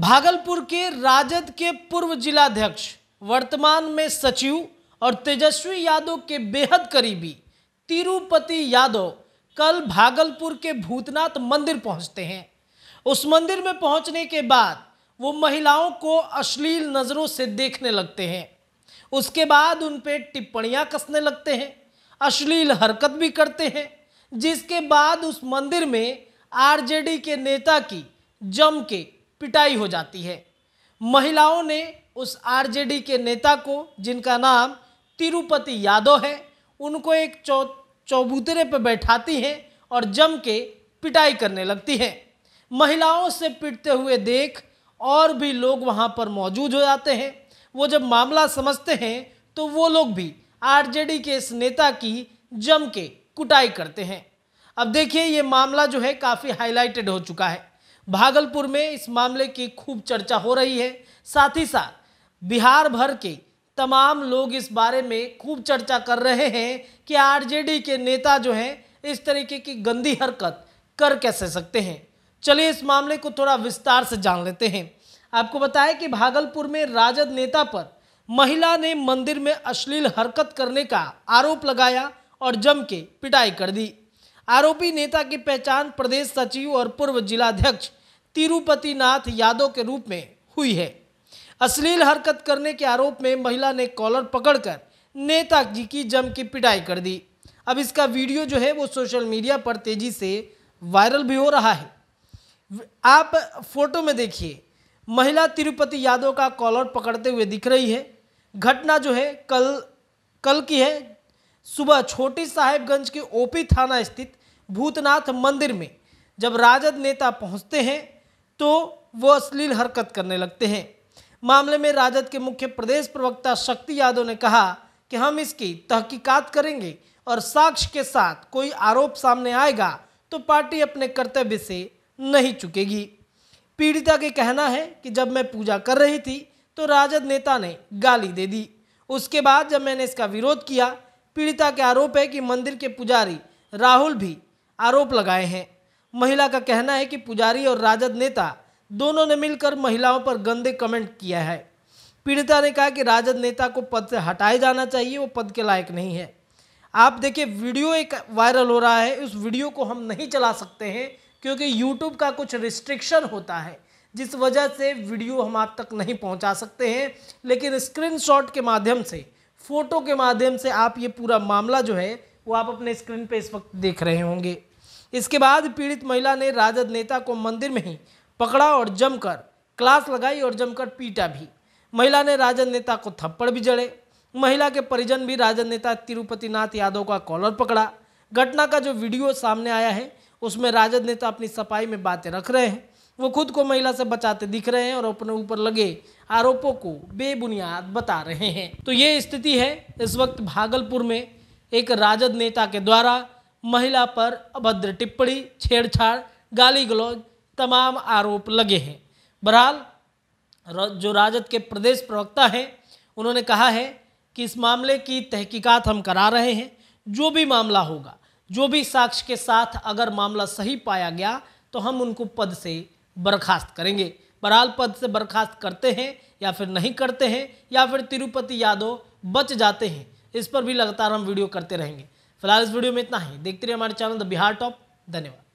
भागलपुर के राजद के पूर्व जिलाध्यक्ष वर्तमान में सचिव और तेजस्वी यादव के बेहद करीबी तिरुपति यादव कल भागलपुर के भूतनाथ मंदिर पहुंचते हैं उस मंदिर में पहुंचने के बाद वो महिलाओं को अश्लील नज़रों से देखने लगते हैं उसके बाद उन पर टिप्पणियाँ कसने लगते हैं अश्लील हरकत भी करते हैं जिसके बाद उस मंदिर में आरजेडी के नेता की जम के पिटाई हो जाती है महिलाओं ने उस आरजेडी के नेता को जिनका नाम तिरुपति यादव है उनको एक चौ चौबूतरे पर बैठाती हैं और जम के पिटाई करने लगती हैं महिलाओं से पिटते हुए देख और भी लोग वहाँ पर मौजूद हो जाते हैं वो जब मामला समझते हैं तो वो लोग भी आरजेडी के इस नेता की जम के कुटाई करते हैं अब देखिए ये मामला जो है काफ़ी हाईलाइटेड हो चुका है भागलपुर में इस मामले की खूब चर्चा हो रही है साथ ही साथ बिहार भर के तमाम लोग इस बारे में खूब चर्चा कर रहे हैं कि आरजेडी के नेता जो हैं इस तरीके की गंदी हरकत कर कैसे सकते हैं चलिए इस मामले को थोड़ा विस्तार से जान लेते हैं आपको बताएं कि भागलपुर में राजद नेता पर महिला ने मंदिर में अश्लील हरकत करने का आरोप लगाया और जम के पिटाई कर दी आरोपी नेता की पहचान प्रदेश सचिव और पूर्व जिलाध्यक्ष तिरुपति नाथ यादव के रूप में हुई है अश्लील हरकत करने के आरोप में महिला ने कॉलर पकड़कर नेता जी की जम की पिटाई कर दी अब इसका वीडियो जो है वो सोशल मीडिया पर तेजी से वायरल भी हो रहा है आप फोटो में देखिए महिला तिरुपति यादव का कॉलर पकड़ते हुए दिख रही है घटना जो है कल कल की है सुबह छोटी साहेबगंज के ओपी थाना स्थित भूतनाथ मंदिर में जब राजद नेता पहुंचते हैं तो वो अश्लील हरकत करने लगते हैं मामले में राजद के मुख्य प्रदेश प्रवक्ता शक्ति यादव ने कहा कि हम इसकी तहकीकात करेंगे और साक्ष्य के साथ कोई आरोप सामने आएगा तो पार्टी अपने कर्तव्य से नहीं चुकेगी पीड़िता के कहना है कि जब मैं पूजा कर रही थी तो राजद नेता ने गाली दे दी उसके बाद जब मैंने इसका विरोध किया पीड़िता के आरोप है कि मंदिर के पुजारी राहुल भी आरोप लगाए हैं महिला का कहना है कि पुजारी और राजद नेता दोनों ने मिलकर महिलाओं पर गंदे कमेंट किया है पीड़िता ने कहा कि राजद नेता को पद से हटाए जाना चाहिए वो पद के लायक नहीं है आप देखिए वीडियो एक वायरल हो रहा है उस वीडियो को हम नहीं चला सकते हैं क्योंकि यूट्यूब का कुछ रिस्ट्रिक्शन होता है जिस वजह से वीडियो हम आप तक नहीं पहुंचा सकते हैं लेकिन स्क्रीनशॉट के माध्यम से फ़ोटो के माध्यम से आप ये पूरा मामला जो है वो आप अपने स्क्रीन पे इस वक्त देख रहे होंगे इसके बाद पीड़ित महिला ने राजद नेता को मंदिर में ही पकड़ा और जमकर क्लास लगाई और जमकर पीटा भी महिला ने राजद नेता को थप्पड़ भी जड़े महिला के परिजन भी राजद नेता तिरुपति नाथ यादव का कॉलर पकड़ा घटना का जो वीडियो सामने आया है उसमें राजद नेता अपनी सफाई में बातें रख रहे हैं वो खुद को महिला से बचाते दिख रहे हैं और अपने ऊपर लगे आरोपों को बेबुनियाद बता रहे हैं तो ये स्थिति है इस वक्त भागलपुर में एक राजद नेता के द्वारा महिला पर अभद्र टिप्पणी छेड़छाड़ गाली गलौज तमाम आरोप लगे हैं बहरहाल जो राजद के प्रदेश प्रवक्ता हैं उन्होंने कहा है कि इस मामले की तहकीकात हम करा रहे हैं जो भी मामला होगा जो भी साक्ष्य के साथ अगर मामला सही पाया गया तो हम उनको पद से बर्खास्त करेंगे बहरहाल पद से बर्खास्त करते हैं या फिर नहीं करते हैं या फिर तिरुपति यादव बच जाते हैं इस पर भी लगातार हम वीडियो करते रहेंगे फिलहाल इस वीडियो में इतना ही देखते रहिए हमारे चैनल द बिहार टॉप धन्यवाद